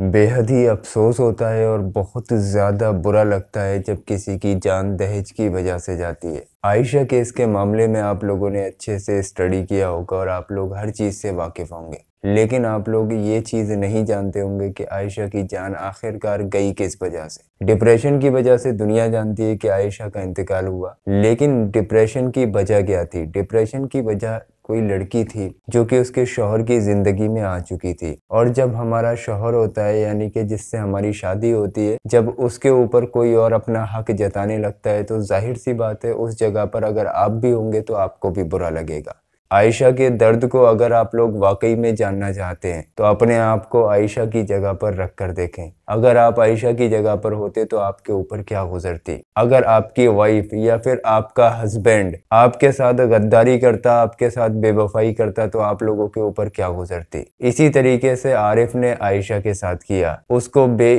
बेहद ही अफसोस होता है और बहुत ज़्यादा बुरा लगता है जब किसी की जान दहेज की वजह से जाती है आयशा केस के मामले में आप लोगों ने अच्छे से स्टडी किया होगा और आप लोग हर चीज़ से वाकिफ़ होंगे लेकिन आप लोग ये चीज़ नहीं जानते होंगे कि आयशा की जान आखिरकार गई किस वजह से डिप्रेशन की वजह से दुनिया जानती है कि आयशा का इंतकाल हुआ लेकिन डिप्रेशन की वजह क्या थी डिप्रेशन की वजह कोई लड़की थी जो कि उसके शोहर की ज़िंदगी में आ चुकी थी और जब हमारा शोहर होता है यानी कि जिससे हमारी शादी होती है जब उसके ऊपर कोई और अपना हक जताने लगता है तो जाहिर सी बात है उस जगह पर अगर आप भी होंगे तो आपको भी बुरा लगेगा आयशा के दर्द को अगर आप लोग वाकई में जानना चाहते हैं तो अपने आप को आयशा की जगह पर रख कर देखें अगर आप आयशा की जगह पर होते तो आपके ऊपर क्या गुजरती अगर आपकी वाइफ या फिर आपका हस्बैंड आपके साथ गद्दारी करता आपके साथ बेवफाई करता तो आप लोगों के ऊपर क्या गुजरती इसी तरीके से आरिफ ने आयशा के साथ किया उसको बे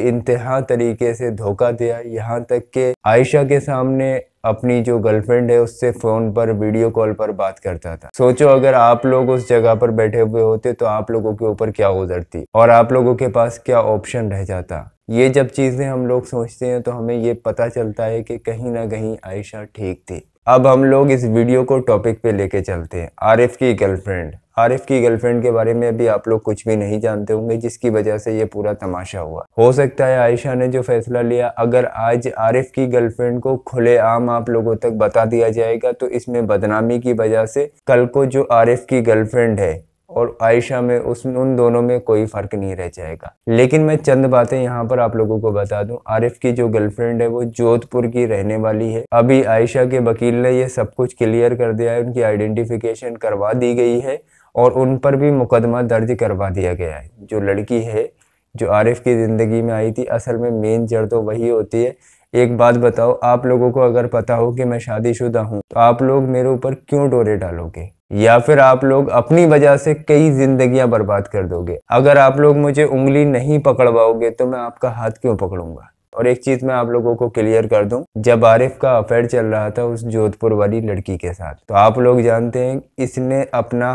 तरीके से धोखा दिया यहाँ तक के आयशा के सामने अपनी जो गर्लफ्रेंड है उससे फ़ोन पर वीडियो कॉल पर बात करता था सोचो अगर आप लोग उस जगह पर बैठे हुए होते तो आप लोगों के ऊपर क्या गुजरती और आप लोगों के पास क्या ऑप्शन रह जाता ये जब चीज़ें हम लोग सोचते हैं तो हमें ये पता चलता है कि कहीं ना कहीं आयशा ठीक थी अब हम लोग इस वीडियो को टॉपिक पे लेके चलते हैं आरिफ की गर्लफ्रेंड आरिफ की गर्लफ्रेंड के बारे में अभी आप लोग कुछ भी नहीं जानते होंगे जिसकी वजह से ये पूरा तमाशा हुआ हो सकता है आयशा ने जो फैसला लिया अगर आज आरिफ की गर्लफ्रेंड को खुलेआम आप लोगों तक बता दिया जाएगा तो इसमें बदनामी की वजह से कल को जो आरिफ की गर्लफ्रेंड है और आयशा में उस उन दोनों में कोई फ़र्क नहीं रह जाएगा लेकिन मैं चंद बातें यहाँ पर आप लोगों को बता दूं आरिफ की जो गर्लफ्रेंड है वो जोधपुर की रहने वाली है अभी आयशा के वकील ने ये सब कुछ क्लियर कर दिया है उनकी आइडेंटिफिकेशन करवा दी गई है और उन पर भी मुकदमा दर्ज करवा दिया गया है जो लड़की है जो आरिफ की ज़िंदगी में आई थी असल में मेन जड़ तो वही होती है एक बात बताओ आप लोगों को अगर पता हो कि मैं शादीशुदा हूँ तो आप लोग मेरे ऊपर क्यों डोरे डालोगे या फिर आप लोग अपनी वजह से कई जिंदगियां बर्बाद कर दोगे अगर आप लोग मुझे उंगली नहीं पकड़वाओगे तो मैं आपका हाथ क्यों पकड़ूंगा और एक चीज मैं आप लोगों को क्लियर कर दूं जब आरिफ का अफेयर चल रहा था उस जोधपुर वाली लड़की के साथ तो आप लोग जानते हैं इसने अपना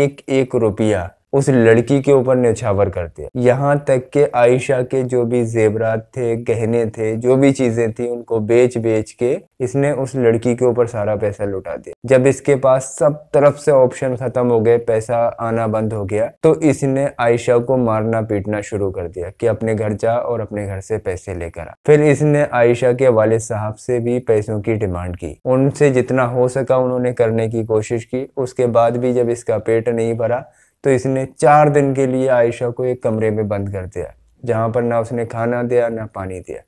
एक एक रुपया उस लड़की के ऊपर न्यौछावर करते हैं यहाँ तक के आयशा के जो भी जेवरात थे गहने थे जो भी चीज़ें थी उनको बेच बेच के इसने उस लड़की के ऊपर सारा पैसा लुटा दिया जब इसके पास सब तरफ से ऑप्शन ख़त्म हो गए पैसा आना बंद हो गया तो इसने आयशा को मारना पीटना शुरू कर दिया कि अपने घर जा और अपने घर से पैसे लेकर आ फिर इसने आयशा के वाले साहब से भी पैसों की डिमांड की उनसे जितना हो सका उन्होंने करने की कोशिश की उसके बाद भी जब इसका पेट नहीं भरा तो इसने चार दिन के लिए आयशा को एक कमरे में बंद कर दिया जहाँ पर ना उसने खाना दिया ना पानी दिया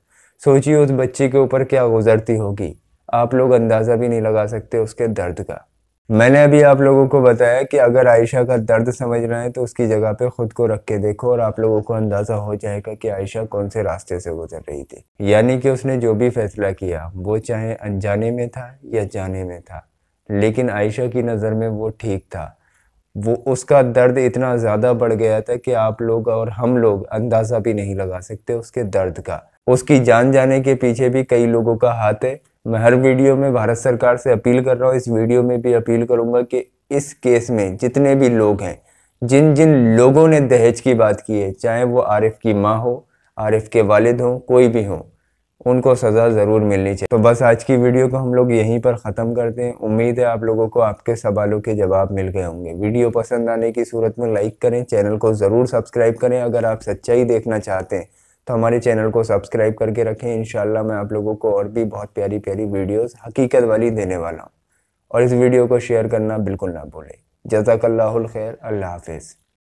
सोचिए उस बच्ची के ऊपर क्या गुजरती होगी आप लोग अंदाज़ा भी नहीं लगा सकते उसके दर्द का मैंने अभी आप लोगों को बताया कि अगर आयशा का दर्द समझ रहे हैं तो उसकी जगह पे खुद को रख के देखो और आप लोगों को अंदाज़ा हो जाएगा कि आयशा कौन से रास्ते से गुजर रही थी यानी कि उसने जो भी फैसला किया वो चाहे अनजाने में था या जाने में था लेकिन आयशा की नज़र में वो ठीक था वो उसका दर्द इतना ज़्यादा बढ़ गया था कि आप लोग और हम लोग अंदाज़ा भी नहीं लगा सकते उसके दर्द का उसकी जान जाने के पीछे भी कई लोगों का हाथ है मैं हर वीडियो में भारत सरकार से अपील कर रहा हूँ इस वीडियो में भी अपील करूँगा कि इस केस में जितने भी लोग हैं जिन जिन लोगों ने दहेज की बात की है चाहे वो आरिफ की माँ हो आरिफ के वालिद हों कोई भी हों उनको सज़ा ज़रूर मिलनी चाहिए तो बस आज की वीडियो को हम लोग यहीं पर ख़त्म करते हैं उम्मीद है आप लोगों को आपके सवालों के जवाब मिल गए होंगे वीडियो पसंद आने की सूरत में लाइक करें चैनल को ज़रूर सब्सक्राइब करें अगर आप सच्चाई देखना चाहते हैं तो हमारे चैनल को सब्सक्राइब करके रखें इन मैं आप लोगों को और भी बहुत प्यारी प्यारी वीडियोज़ हकीकत वाली देने वाला हूँ और इस वीडियो को शेयर करना बिल्कुल ना भूलें जजाकल्ला खैर अल्लाह हाफिज़